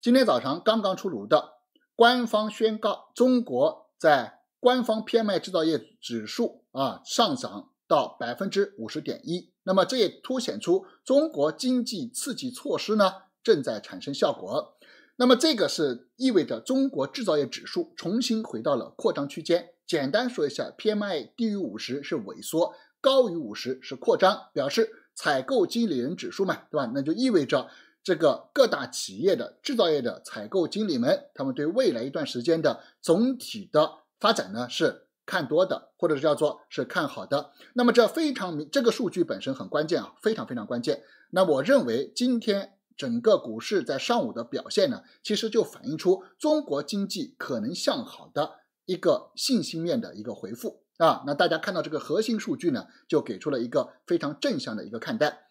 今天早上刚刚出炉的官方宣告，中国在官方 PMI 制造业指数啊上涨到百分之五十点一，那么这也凸显出中国经济刺激措施呢正在产生效果。那么这个是意味着中国制造业指数重新回到了扩张区间。简单说一下，PMI 低于五十是萎缩，高于五十是扩张，表示采购经理人指数嘛，对吧？那就意味着。这个各大企业的制造业的采购经理们，他们对未来一段时间的总体的发展呢，是看多的，或者是叫做是看好的。那么这非常明，这个数据本身很关键啊，非常非常关键。那我认为今天整个股市在上午的表现呢，其实就反映出中国经济可能向好的一个信心面的一个回复啊。那大家看到这个核心数据呢，就给出了一个非常正向的一个看待。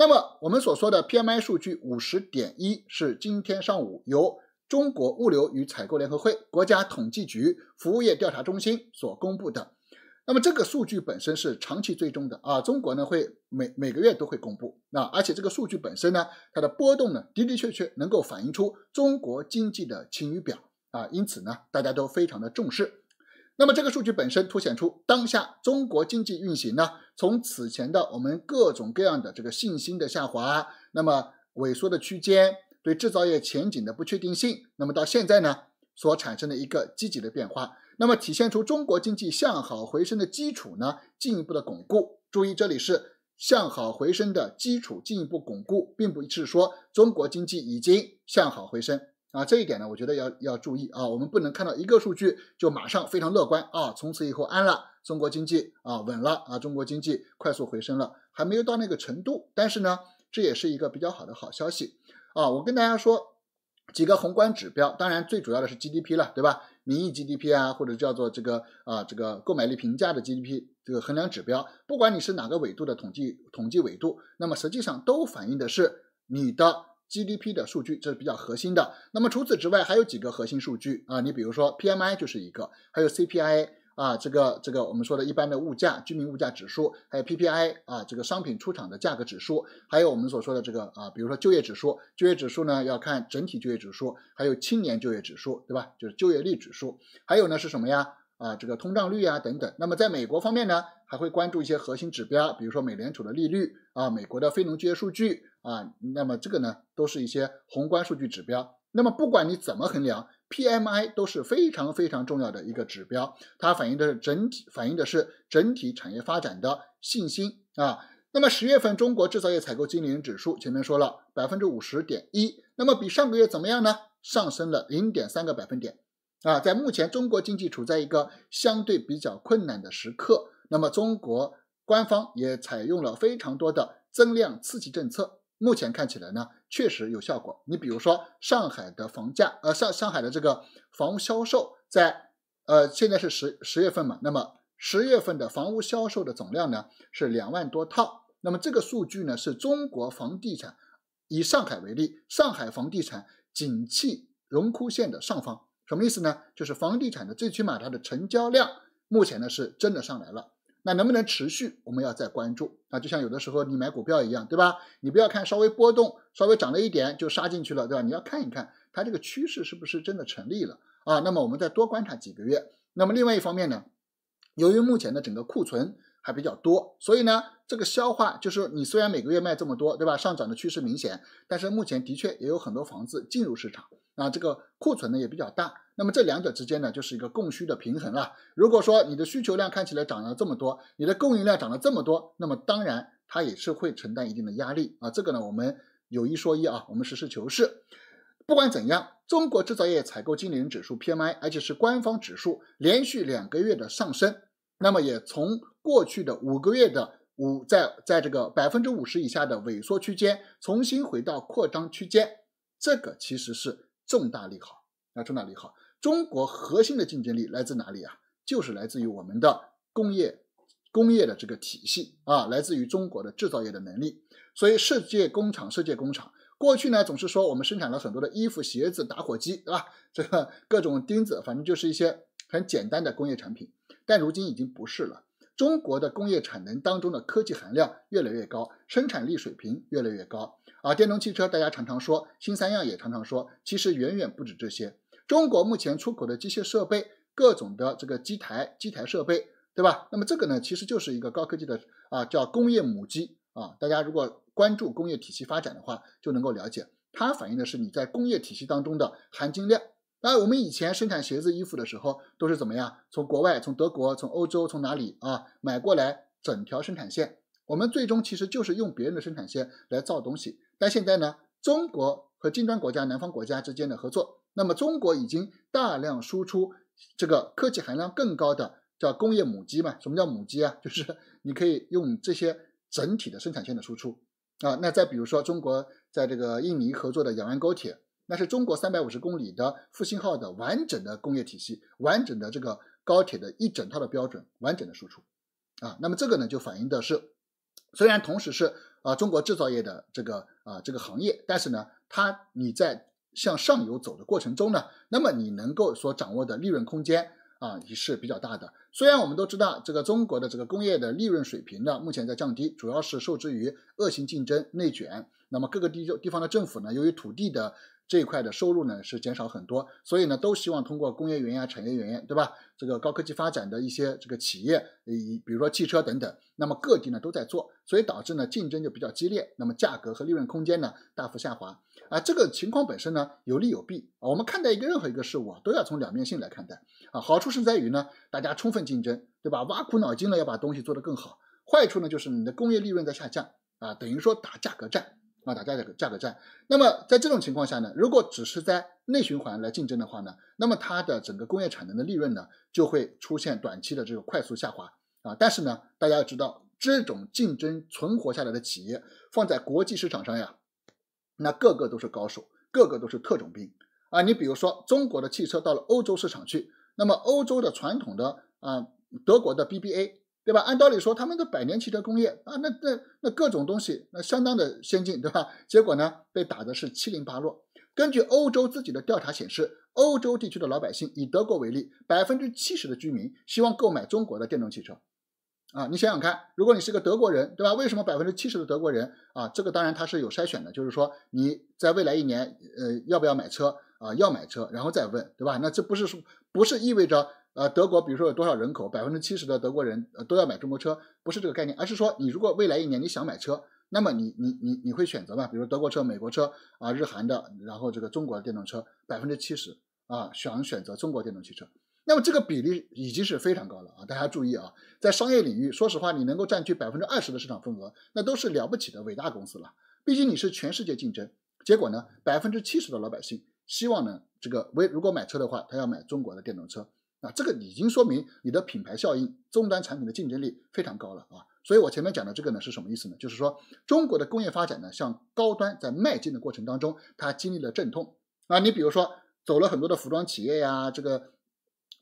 那么我们所说的 PMI 数据五十点一是今天上午由中国物流与采购联合会、国家统计局服务业调查中心所公布的。那么这个数据本身是长期追踪的啊，中国呢会每每个月都会公布啊，而且这个数据本身呢，它的波动呢的的确确能够反映出中国经济的晴雨表啊，因此呢大家都非常的重视。那么这个数据本身凸显出当下中国经济运行呢，从此前的我们各种各样的这个信心的下滑，那么萎缩的区间，对制造业前景的不确定性，那么到现在呢所产生的一个积极的变化，那么体现出中国经济向好回升的基础呢进一步的巩固。注意，这里是向好回升的基础进一步巩固，并不是说中国经济已经向好回升。啊，这一点呢，我觉得要要注意啊，我们不能看到一个数据就马上非常乐观啊，从此以后安了，中国经济啊稳了啊，中国经济快速回升了，还没有到那个程度，但是呢，这也是一个比较好的好消息啊。我跟大家说几个宏观指标，当然最主要的是 GDP 了，对吧？名义 GDP 啊，或者叫做这个啊这个购买力平价的 GDP 这个衡量指标，不管你是哪个纬度的统计统计纬度，那么实际上都反映的是你的。GDP 的数据，这是比较核心的。那么除此之外，还有几个核心数据啊，你比如说 PMI 就是一个，还有 CPI 啊，这个这个我们说的一般的物价、居民物价指数，还有 PPI 啊，这个商品出厂的价格指数，还有我们所说的这个啊，比如说就业指数，就业指数呢要看整体就业指数，还有青年就业指数，对吧？就是就业率指数，还有呢是什么呀？啊，这个通胀率啊等等。那么在美国方面呢，还会关注一些核心指标，比如说美联储的利率啊，美国的非农就业数据。啊，那么这个呢，都是一些宏观数据指标。那么不管你怎么衡量，PMI 都是非常非常重要的一个指标，它反映的是整体，反映的是整体产业发展的信心啊。那么十月份中国制造业采购经理人指数，前面说了百分之五十点一，那么比上个月怎么样呢？上升了零点三个百分点啊。在目前中国经济处在一个相对比较困难的时刻，那么中国官方也采用了非常多的增量刺激政策。目前看起来呢，确实有效果。你比如说上海的房价，呃，上上海的这个房屋销售，在呃，现在是十十月份嘛，那么十月份的房屋销售的总量呢是两万多套。那么这个数据呢是中国房地产，以上海为例，上海房地产景气荣枯线的上方，什么意思呢？就是房地产的最起码它的成交量目前呢是真的上来了。那能不能持续，我们要再关注啊，就像有的时候你买股票一样，对吧？你不要看稍微波动，稍微涨了一点就杀进去了，对吧？你要看一看它这个趋势是不是真的成立了啊？那么我们再多观察几个月。那么另外一方面呢，由于目前的整个库存。还比较多，所以呢，这个消化就是你虽然每个月卖这么多，对吧？上涨的趋势明显，但是目前的确也有很多房子进入市场，那这个库存呢也比较大。那么这两者之间呢，就是一个供需的平衡了。如果说你的需求量看起来涨了这么多，你的供应量涨了这么多，那么当然它也是会承担一定的压力啊。这个呢，我们有一说一啊，我们实事求是。不管怎样，中国制造业采购经理人指数 PMI，而且是官方指数，连续两个月的上升。那么也从过去的五个月的五在在这个百分之五十以下的萎缩区间，重新回到扩张区间，这个其实是重大利好。啊，重大利好！中国核心的竞争力来自哪里啊？就是来自于我们的工业，工业的这个体系啊，来自于中国的制造业的能力。所以，世界工厂，世界工厂，过去呢总是说我们生产了很多的衣服、鞋子、打火机，对吧？这个各种钉子，反正就是一些很简单的工业产品。但如今已经不是了。中国的工业产能当中的科技含量越来越高，生产力水平越来越高。而电动汽车，大家常常说新三样，也常常说，其实远远不止这些。中国目前出口的机械设备，各种的这个机台、机台设备，对吧？那么这个呢，其实就是一个高科技的啊，叫工业母机啊。大家如果关注工业体系发展的话，就能够了解，它反映的是你在工业体系当中的含金量。那我们以前生产鞋子、衣服的时候，都是怎么样？从国外，从德国，从欧洲，从哪里啊？买过来整条生产线。我们最终其实就是用别人的生产线来造东西。但现在呢，中国和金砖国家、南方国家之间的合作，那么中国已经大量输出这个科技含量更高的叫工业母机嘛？什么叫母机啊？就是你可以用这些整体的生产线的输出啊。那再比如说，中国在这个印尼合作的雅安高铁。那是中国三百五十公里的复兴号的完整的工业体系，完整的这个高铁的一整套的标准，完整的输出，啊，那么这个呢就反映的是，虽然同时是啊中国制造业的这个啊这个行业，但是呢，它你在向上游走的过程中呢，那么你能够所掌握的利润空间。啊，也是比较大的。虽然我们都知道，这个中国的这个工业的利润水平呢，目前在降低，主要是受制于恶性竞争、内卷。那么各个地地方的政府呢，由于土地的这一块的收入呢是减少很多，所以呢都希望通过工业园呀、产业园，对吧？这个高科技发展的一些这个企业，以比如说汽车等等，那么各地呢都在做，所以导致呢竞争就比较激烈，那么价格和利润空间呢大幅下滑。啊，这个情况本身呢有利有弊啊。我们看待一个任何一个事物啊，都要从两面性来看待啊。好处是在于呢，大家充分竞争，对吧？挖苦脑筋呢，要把东西做得更好。坏处呢，就是你的工业利润在下降啊，等于说打价格战啊，打价格价格战。那么在这种情况下呢，如果只是在内循环来竞争的话呢，那么它的整个工业产能的利润呢，就会出现短期的这种快速下滑啊。但是呢，大家要知道，这种竞争存活下来的企业，放在国际市场上呀。那个个都是高手，个个都是特种兵啊！你比如说，中国的汽车到了欧洲市场去，那么欧洲的传统的啊，德国的 BBA，对吧？按道理说，他们的百年汽车工业啊，那那那各种东西，那相当的先进，对吧？结果呢，被打的是七零八落。根据欧洲自己的调查显示，欧洲地区的老百姓，以德国为例，百分之七十的居民希望购买中国的电动汽车。啊，你想想看，如果你是个德国人，对吧？为什么百分之七十的德国人啊？这个当然他是有筛选的，就是说你在未来一年，呃，要不要买车啊？要买车，然后再问，对吧？那这不是说，不是意味着呃德国比如说有多少人口，百分之七十的德国人都要买中国车，不是这个概念，而是说你如果未来一年你想买车，那么你你你你会选择吧？比如德国车、美国车啊、日韩的，然后这个中国的电动车，百分之七十啊，想选择中国电动汽车。那么这个比例已经是非常高了啊！大家注意啊，在商业领域，说实话，你能够占据百分之二十的市场份额，那都是了不起的伟大公司了。毕竟你是全世界竞争。结果呢，百分之七十的老百姓希望呢，这个为如果买车的话，他要买中国的电动车。啊，这个已经说明你的品牌效应、终端产品的竞争力非常高了啊！所以我前面讲的这个呢，是什么意思呢？就是说中国的工业发展呢，向高端在迈进的过程当中，它经历了阵痛。啊，你比如说走了很多的服装企业呀，这个。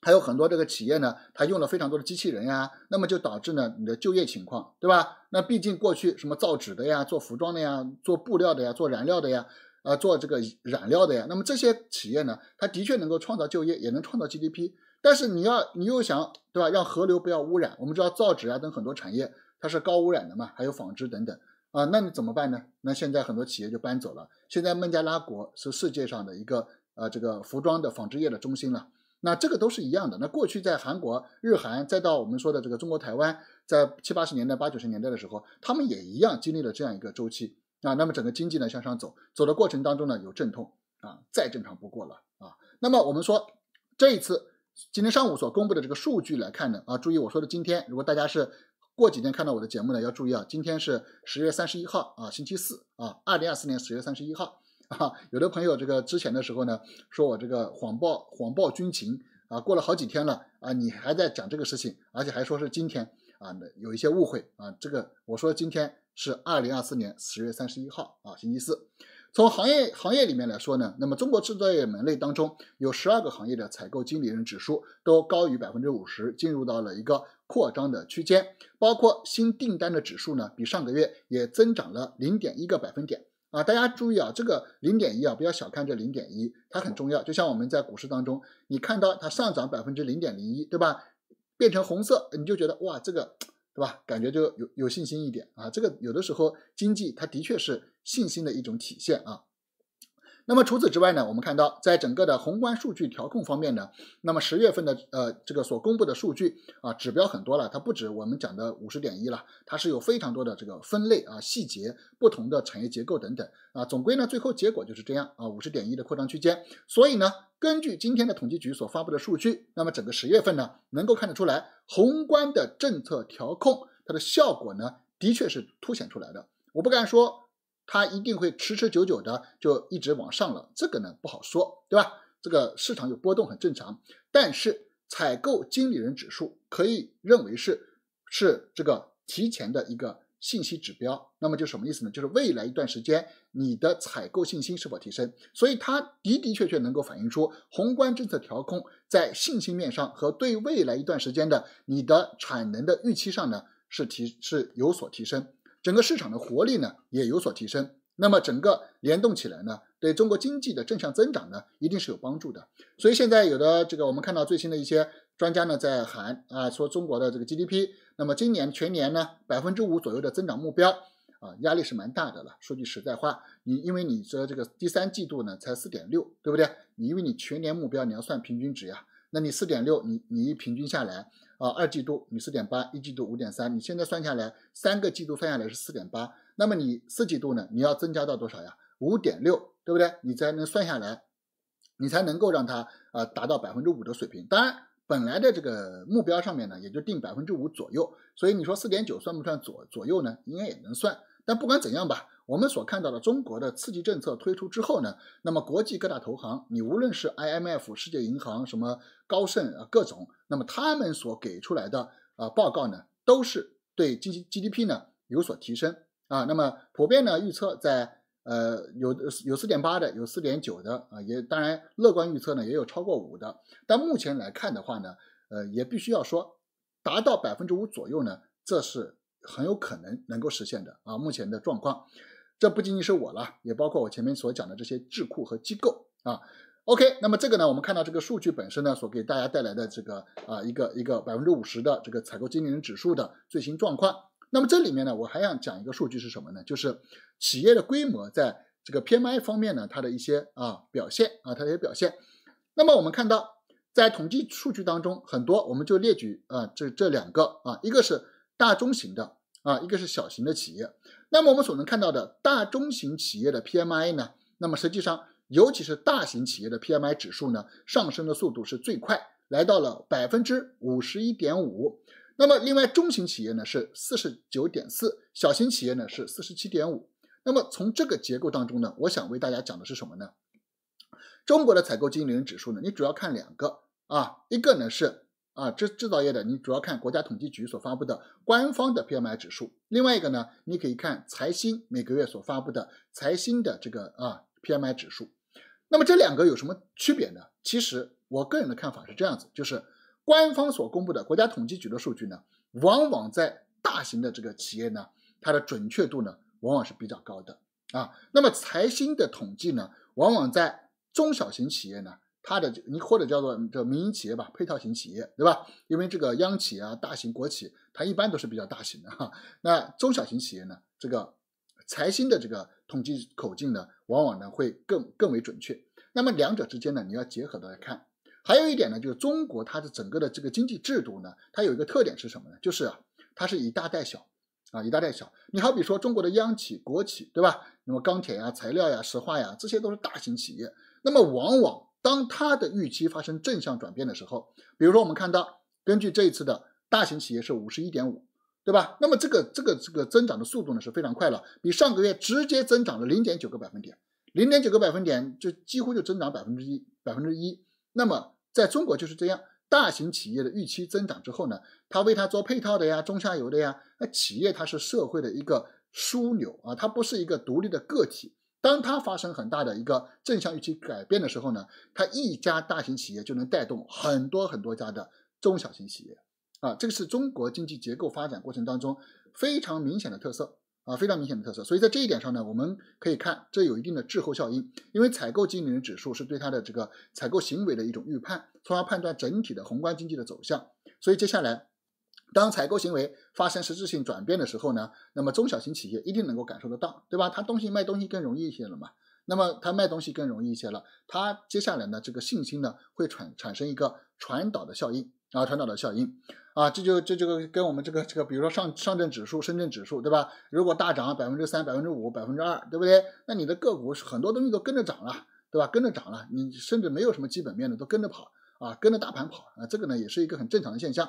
还有很多这个企业呢，它用了非常多的机器人呀，那么就导致呢你的就业情况，对吧？那毕竟过去什么造纸的呀、做服装的呀、做布料的呀、做染料的呀，啊，做这个染料的呀，那么这些企业呢，它的确能够创造就业，也能创造 GDP，但是你要你又想对吧，让河流不要污染？我们知道造纸啊等很多产业它是高污染的嘛，还有纺织等等啊，那你怎么办呢？那现在很多企业就搬走了。现在孟加拉国是世界上的一个呃这个服装的纺织业的中心了。那这个都是一样的。那过去在韩国、日韩，再到我们说的这个中国台湾，在七八十年代、八九十年代的时候，他们也一样经历了这样一个周期啊。那么整个经济呢向上走，走的过程当中呢有阵痛啊，再正常不过了啊。那么我们说这一次，今天上午所公布的这个数据来看呢啊，注意我说的今天，如果大家是过几天看到我的节目呢，要注意啊，今天是十月三十一号啊，星期四啊，二零二四年十月三十一号。啊，有的朋友这个之前的时候呢，说我这个谎报谎报军情啊，过了好几天了啊，你还在讲这个事情，而且还说是今天啊，有一些误会啊，这个我说今天是二零二四年十月三十一号啊，星期四。从行业行业里面来说呢，那么中国制造业门类当中有十二个行业的采购经理人指数都高于百分之五十，进入到了一个扩张的区间，包括新订单的指数呢，比上个月也增长了零点一个百分点。啊，大家注意啊，这个零点一啊，不要小看这零点一，它很重要。就像我们在股市当中，你看到它上涨百分之零点零一，对吧？变成红色，你就觉得哇，这个对吧？感觉就有有信心一点啊。这个有的时候经济它的确是信心的一种体现啊。那么除此之外呢，我们看到，在整个的宏观数据调控方面呢，那么十月份的呃这个所公布的数据啊，指标很多了，它不止我们讲的五十点一了，它是有非常多的这个分类啊、细节、不同的产业结构等等啊，总归呢，最后结果就是这样啊，五十点一的扩张区间。所以呢，根据今天的统计局所发布的数据，那么整个十月份呢，能够看得出来，宏观的政策调控它的效果呢，的确是凸显出来的。我不敢说。它一定会持持久久的就一直往上了，这个呢不好说，对吧？这个市场有波动很正常。但是采购经理人指数可以认为是是这个提前的一个信息指标。那么就什么意思呢？就是未来一段时间你的采购信心是否提升？所以它的的确确能够反映出宏观政策调控在信心面上和对未来一段时间的你的产能的预期上呢是提是有所提升。整个市场的活力呢也有所提升，那么整个联动起来呢，对中国经济的正向增长呢一定是有帮助的。所以现在有的这个我们看到最新的一些专家呢在喊啊，说中国的这个 GDP，那么今年全年呢百分之五左右的增长目标啊压力是蛮大的了。说句实在话，你因为你说这个第三季度呢才四点六，对不对？你因为你全年目标你要算平均值呀，那你四点六你你一平均下来。啊，二季度你四点八，一季度五点三，你现在算下来三个季度算下来是四点八，那么你四季度呢，你要增加到多少呀？五点六，对不对？你才能算下来，你才能够让它啊达到百分之五的水平。当然，本来的这个目标上面呢，也就定百分之五左右，所以你说四点九算不算左左右呢？应该也能算。但不管怎样吧。我们所看到的中国的刺激政策推出之后呢，那么国际各大投行，你无论是 IMF、世界银行、什么高盛啊各种，那么他们所给出来的啊报告呢，都是对 G GDP 呢有所提升啊。那么普遍呢预测在呃有有四点八的，有四点九的啊，也当然乐观预测呢也有超过五的。但目前来看的话呢，呃也必须要说，达到百分之五左右呢，这是很有可能能够实现的啊。目前的状况。这不仅仅是我了，也包括我前面所讲的这些智库和机构啊。OK，那么这个呢，我们看到这个数据本身呢，所给大家带来的这个啊一个一个百分之五十的这个采购经理人指数的最新状况。那么这里面呢，我还想讲一个数据是什么呢？就是企业的规模在这个 PMI 方面呢，它的一些啊表现啊，它的一些表现。那么我们看到，在统计数据当中，很多我们就列举啊这这两个啊，一个是大中型的啊，一个是小型的企业。那么我们所能看到的大中型企业的 PMI 呢？那么实际上，尤其是大型企业的 PMI 指数呢，上升的速度是最快，来到了百分之五十一点五。那么另外中型企业呢是四十九点四，小型企业呢是四十七点五。那么从这个结构当中呢，我想为大家讲的是什么呢？中国的采购经理人指数呢，你主要看两个啊，一个呢是。啊，制制造业的，你主要看国家统计局所发布的官方的 PMI 指数。另外一个呢，你可以看财新每个月所发布的财新的这个啊 PMI 指数。那么这两个有什么区别呢？其实我个人的看法是这样子，就是官方所公布的国家统计局的数据呢，往往在大型的这个企业呢，它的准确度呢，往往是比较高的啊。那么财新的统计呢，往往在中小型企业呢。它的你或者叫做叫民营企业吧，配套型企业，对吧？因为这个央企啊、大型国企，它一般都是比较大型的哈。那中小型企业呢，这个财新的这个统计口径呢，往往呢会更更为准确。那么两者之间呢，你要结合的来看。还有一点呢，就是中国它的整个的这个经济制度呢，它有一个特点是什么呢？就是啊，它是以大带小啊，以大带小。你好比说中国的央企、国企，对吧？那么钢铁呀、材料呀、石化呀，这些都是大型企业，那么往往。当它的预期发生正向转变的时候，比如说我们看到，根据这一次的大型企业是五十一点五，对吧？那么这个这个这个增长的速度呢是非常快了，比上个月直接增长了零点九个百分点，零点九个百分点就几乎就增长百分之一百分之一。那么在中国就是这样，大型企业的预期增长之后呢，它为它做配套的呀，中下游的呀，那企业它是社会的一个枢纽啊，它不是一个独立的个体。当它发生很大的一个正向预期改变的时候呢，它一家大型企业就能带动很多很多家的中小型企业，啊，这个是中国经济结构发展过程当中非常明显的特色啊，非常明显的特色。所以在这一点上呢，我们可以看这有一定的滞后效应，因为采购经理人指数是对它的这个采购行为的一种预判，从而判断整体的宏观经济的走向。所以接下来。当采购行为发生实质性转变的时候呢，那么中小型企业一定能够感受得到，对吧？他东西卖东西更容易一些了嘛，那么他卖东西更容易一些了，他接下来呢，这个信心呢会产产生一个传导的效应啊，传导的效应啊，这就这就跟我们这个这个比如说上上证指数、深圳指数，对吧？如果大涨百分之三、百分之五、百分之二，对不对？那你的个股很多东西都跟着涨了，对吧？跟着涨了，你甚至没有什么基本面的都跟着跑啊，跟着大盘跑啊，这个呢也是一个很正常的现象。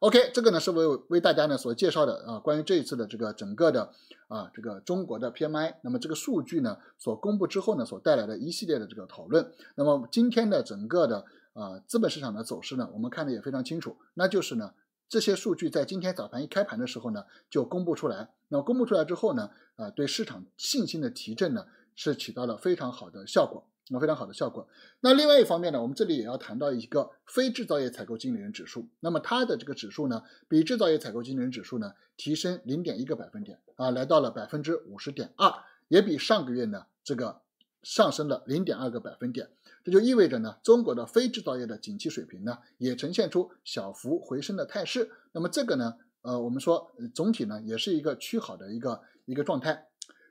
OK，这个呢是为为大家呢所介绍的啊，关于这一次的这个整个的啊这个中国的 PMI，那么这个数据呢所公布之后呢所带来的一系列的这个讨论，那么今天的整个的啊资本市场的走势呢，我们看的也非常清楚，那就是呢这些数据在今天早盘一开盘的时候呢就公布出来，那公布出来之后呢，啊对市场信心的提振呢是起到了非常好的效果。么非常好的效果。那另外一方面呢，我们这里也要谈到一个非制造业采购经理人指数。那么它的这个指数呢，比制造业采购经理人指数呢提升零点一个百分点啊，来到了百分之五十点二，也比上个月呢这个上升了零点二个百分点。这就意味着呢，中国的非制造业的景气水平呢也呈现出小幅回升的态势。那么这个呢，呃，我们说总体呢也是一个趋好的一个一个状态。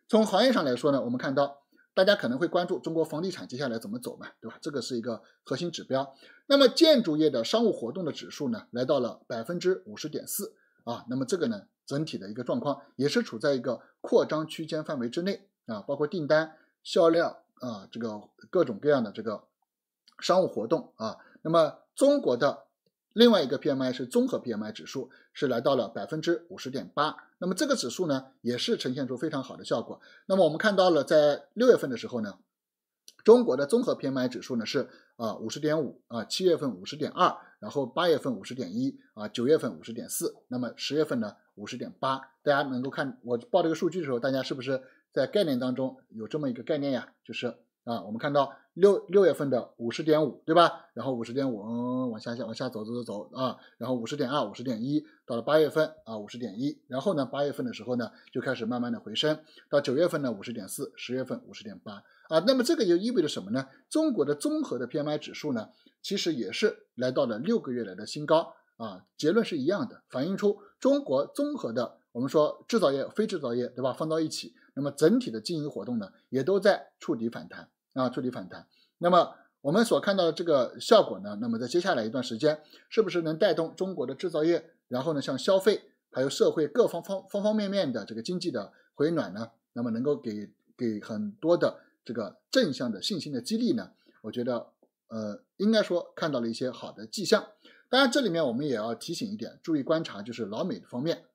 从行业上来说呢，我们看到。大家可能会关注中国房地产接下来怎么走嘛，对吧？这个是一个核心指标。那么建筑业的商务活动的指数呢，来到了百分之五十点四啊。那么这个呢，整体的一个状况也是处在一个扩张区间范围之内啊。包括订单、销量啊，这个各种各样的这个商务活动啊。那么中国的。另外一个 PMI 是综合 PMI 指数，是来到了百分之五十点八。那么这个指数呢，也是呈现出非常好的效果。那么我们看到了，在六月份的时候呢，中国的综合 PMI 指数呢是啊五十点五，啊七月份五十点二，然后八月份五十点一，啊九月份五十点四，那么十月份呢五十点八。大家能够看我报这个数据的时候，大家是不是在概念当中有这么一个概念呀？就是啊，我们看到。六六月份的五十点五，对吧？然后五十点五，嗯，往下下往下走走走走啊，然后五十点二、五十点一，到了八月份啊，五十点一。然后呢，八月份的时候呢，就开始慢慢的回升，到九月份呢，五十点四，十月份五十点八啊。那么这个就意味着什么呢？中国的综合的 PMI 指数呢，其实也是来到了六个月来的新高啊。结论是一样的，反映出中国综合的，我们说制造业、非制造业，对吧？放到一起，那么整体的经营活动呢，也都在触底反弹。啊，触底反弹。那么我们所看到的这个效果呢？那么在接下来一段时间，是不是能带动中国的制造业，然后呢，像消费还有社会各方方方方面面的这个经济的回暖呢？那么能够给给很多的这个正向的信心的激励呢？我觉得，呃，应该说看到了一些好的迹象。当然，这里面我们也要提醒一点，注意观察，就是老美的方面。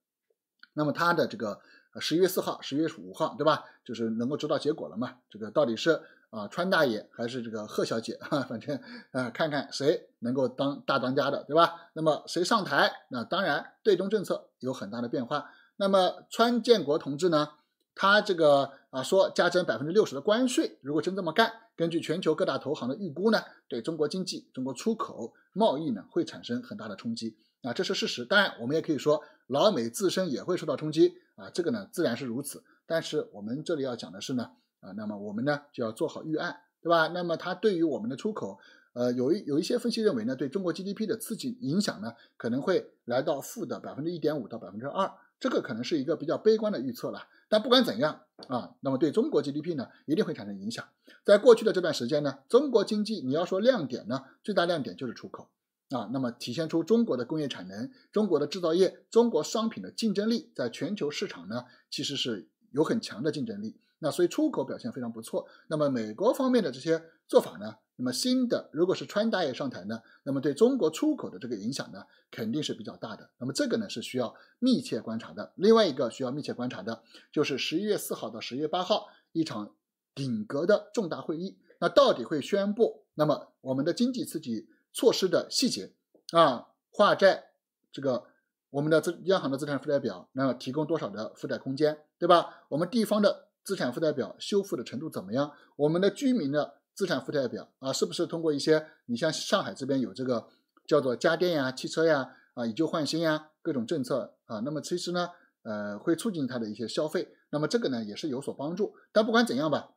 那么它的这个十一月四号、十一月五号，对吧？就是能够知道结果了嘛？这个到底是？啊，川大爷还是这个贺小姐啊，反正啊，看看谁能够当大当家的，对吧？那么谁上台，那当然对中政策有很大的变化。那么川建国同志呢，他这个啊说加征百分之六十的关税，如果真这么干，根据全球各大投行的预估呢，对中国经济、中国出口贸易呢会产生很大的冲击啊，这是事实。当然，我们也可以说老美自身也会受到冲击啊，这个呢自然是如此。但是我们这里要讲的是呢。啊，那么我们呢就要做好预案，对吧？那么它对于我们的出口，呃，有一有一些分析认为呢，对中国 GDP 的刺激影响呢，可能会来到负的百分之一点五到百分之二，这个可能是一个比较悲观的预测了。但不管怎样，啊，那么对中国 GDP 呢一定会产生影响。在过去的这段时间呢，中国经济你要说亮点呢，最大亮点就是出口啊，那么体现出中国的工业产能、中国的制造业、中国商品的竞争力，在全球市场呢其实是有很强的竞争力。那所以出口表现非常不错。那么美国方面的这些做法呢？那么新的如果是川大也上台呢？那么对中国出口的这个影响呢，肯定是比较大的。那么这个呢是需要密切观察的。另外一个需要密切观察的就是十一月四号到十一月八号一场顶格的重大会议，那到底会宣布那么我们的经济刺激措施的细节啊？化债这个我们的资央行的资产负债表那么提供多少的负债空间，对吧？我们地方的。资产负债表修复的程度怎么样？我们的居民的资产负债表啊，是不是通过一些你像上海这边有这个叫做家电呀、汽车呀啊，以旧换新呀各种政策啊，那么其实呢，呃，会促进他的一些消费。那么这个呢也是有所帮助。但不管怎样吧，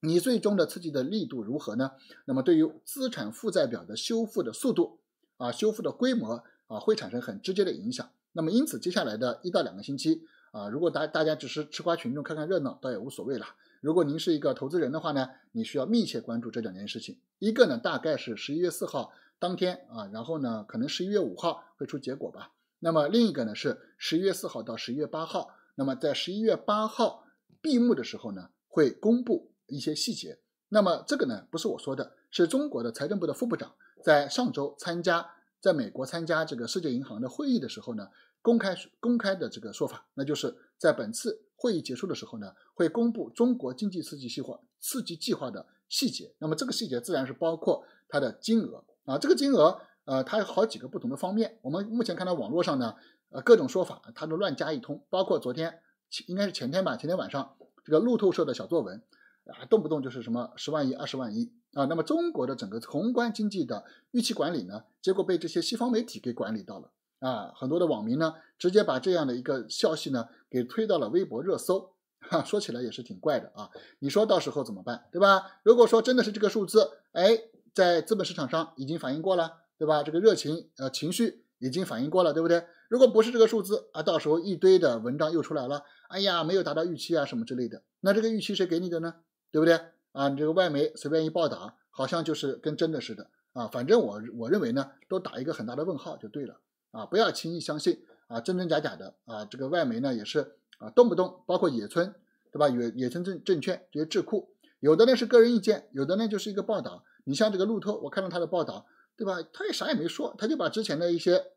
你最终的刺激的力度如何呢？那么对于资产负债表的修复的速度啊、修复的规模啊，会产生很直接的影响。那么因此，接下来的一到两个星期。啊，如果大大家只是吃瓜群众，看看热闹，倒也无所谓了。如果您是一个投资人的话呢，你需要密切关注这两件事情。一个呢，大概是十一月四号当天啊，然后呢，可能十一月五号会出结果吧。那么另一个呢，是十一月四号到十一月八号，那么在十一月八号闭幕的时候呢，会公布一些细节。那么这个呢，不是我说的，是中国的财政部的副部长在上周参加在美国参加这个世界银行的会议的时候呢。公开公开的这个说法，那就是在本次会议结束的时候呢，会公布中国经济刺激计划刺激计划的细节。那么这个细节自然是包括它的金额啊，这个金额呃，它有好几个不同的方面。我们目前看到网络上呢，呃，各种说法，它都乱加一通。包括昨天，应该是前天吧，前天晚上这个路透社的小作文啊，动不动就是什么十万亿、二十万亿啊。那么中国的整个宏观经济的预期管理呢，结果被这些西方媒体给管理到了。啊，很多的网民呢，直接把这样的一个消息呢，给推到了微博热搜，哈，说起来也是挺怪的啊。你说到时候怎么办，对吧？如果说真的是这个数字，哎，在资本市场上已经反映过了，对吧？这个热情呃情绪已经反映过了，对不对？如果不是这个数字啊，到时候一堆的文章又出来了，哎呀，没有达到预期啊什么之类的，那这个预期谁给你的呢？对不对？啊，你这个外媒随便一报道，好像就是跟真的似的啊。反正我我认为呢，都打一个很大的问号就对了。啊，不要轻易相信啊，真真假假的啊。这个外媒呢也是啊，动不动包括野村对吧？野野村证证券这些智库，有的呢是个人意见，有的呢就是一个报道。你像这个路透，我看到他的报道对吧？他也啥也没说，他就把之前的一些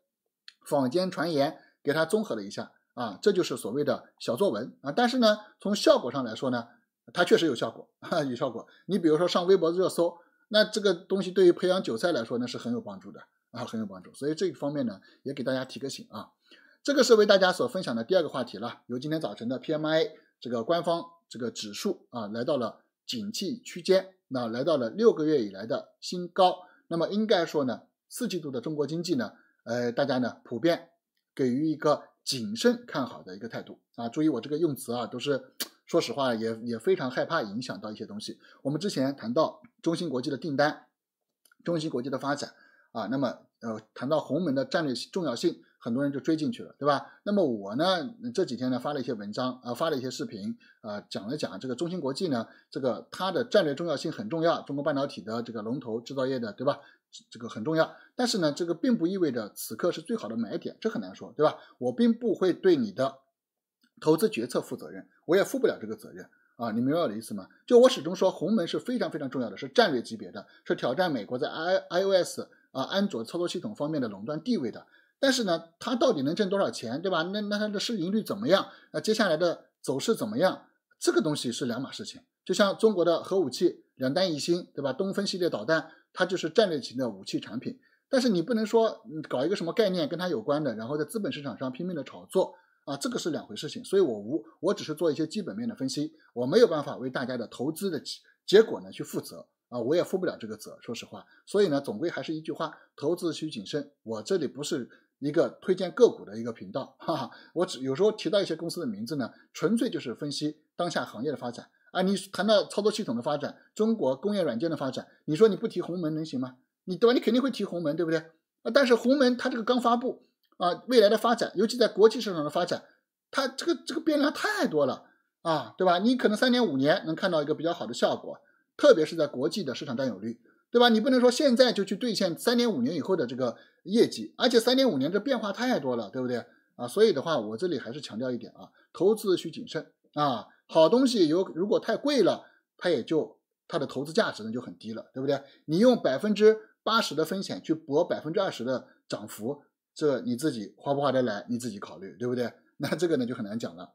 坊间传言给他综合了一下啊，这就是所谓的小作文啊。但是呢，从效果上来说呢，它确实有效果，有效果。你比如说上微博热搜，那这个东西对于培养韭菜来说呢是很有帮助的。啊，很有帮助，所以这一方面呢，也给大家提个醒啊。这个是为大家所分享的第二个话题了。由今天早晨的 PMI 这个官方这个指数啊，来到了景气区间，那来到了六个月以来的新高。那么应该说呢，四季度的中国经济呢，呃，大家呢普遍给予一个谨慎看好的一个态度啊。注意我这个用词啊，都是说实话，也也非常害怕影响到一些东西。我们之前谈到中芯国际的订单，中芯国际的发展。啊，那么呃，谈到鸿门的战略重要性，很多人就追进去了，对吧？那么我呢，这几天呢发了一些文章，啊，发了一些视频，啊，讲了讲这个中芯国际呢，这个它的战略重要性很重要，中国半导体的这个龙头制造业的，对吧？这个很重要。但是呢，这个并不意味着此刻是最好的买点，这很难说，对吧？我并不会对你的投资决策负责任，我也负不了这个责任啊！你明白我的意思吗？就我始终说，鸿门是非常非常重要的是战略级别的，是挑战美国在 I I O S。啊，安卓操作系统方面的垄断地位的，但是呢，它到底能挣多少钱，对吧？那那它的市盈率怎么样？那接下来的走势怎么样？这个东西是两码事情。就像中国的核武器两弹一星，对吧？东风系列导弹，它就是战略型的武器产品。但是你不能说搞一个什么概念跟它有关的，然后在资本市场上拼命的炒作啊，这个是两回事。情所以，我无我只是做一些基本面的分析，我没有办法为大家的投资的结结果呢去负责。啊，我也负不了这个责，说实话。所以呢，总归还是一句话：投资需谨慎。我这里不是一个推荐个股的一个频道，哈哈。我只有时候提到一些公司的名字呢，纯粹就是分析当下行业的发展啊。你谈到操作系统的发展，中国工业软件的发展，你说你不提鸿门能行吗？你对吧？你肯定会提鸿门，对不对？但是鸿门它这个刚发布啊，未来的发展，尤其在国际市场的发展，它这个这个变量太多了啊，对吧？你可能三年五年能看到一个比较好的效果。特别是在国际的市场占有率，对吧？你不能说现在就去兑现三年五年以后的这个业绩，而且三年五年这变化太多了，对不对？啊，所以的话，我这里还是强调一点啊，投资需谨慎啊。好东西有，如果太贵了，它也就它的投资价值呢就很低了，对不对？你用百分之八十的风险去博百分之二十的涨幅，这你自己划不划得来，你自己考虑，对不对？那这个呢就很难讲了。